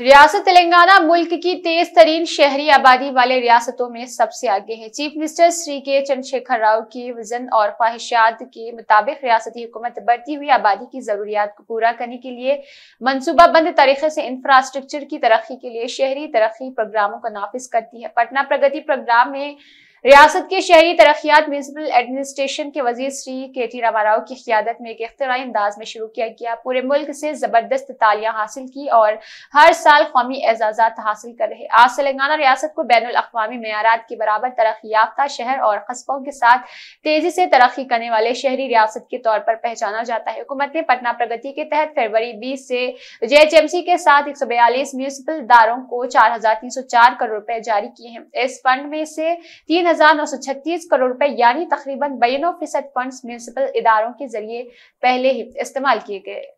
रियासत तेलंगाना मुल्क की तेज तरीन शहरी आबादी वाले रियासतों में सबसे आगे है चीफ मिनिस्टर श्री के चंद्रशेखर राव की विजन और ख्वाहिशात के मुताबिक रियासती हुकूमत बढ़ती हुई आबादी की जरूरियात को पूरा करने के लिए मनसूबाबंद तरीके से इंफ्रास्ट्रक्चर की तरक्की के लिए शहरी तरक्की प्रोग्रामों को नाफिज करती है पटना प्रगति प्रोग्राम में रियासत के शहरी तरक्यात म्यूनसिपल एडमिनिस्ट्रेशन के वजीर श्री के टी रामाराव की क्यादत में एक अख्तराई अंदाज में शुरू किया गया पूरे मुल्क से जबरदस्त तालियां हासिल की और हर साल कौमी एजाजा हासिल कर रहे आज तेलंगाना रियासत को बैन अवी मैारात के बराबर तरक्की याफ्ता शहर और कस्बों के साथ तेजी से तरक्की करने वाले शहरी रियासत के तौर पर पहचाना जाता है हुकूमत ने पटना प्रगति के तहत फरवरी बीस से जे एच एम सी के साथ एक सौ बयालीस म्यूनसिपल दारों को चार हजार तीन सौ चार करोड़ रुपए जारी किए हैं इस फंड में से तीन हजार नौ सौ छत्तीस करोड़ रुपए यानी तकरीबन बयानवे फीसद फंड म्यूनसिपल इदारों के जरिए पहले ही इस्तेमाल किए गए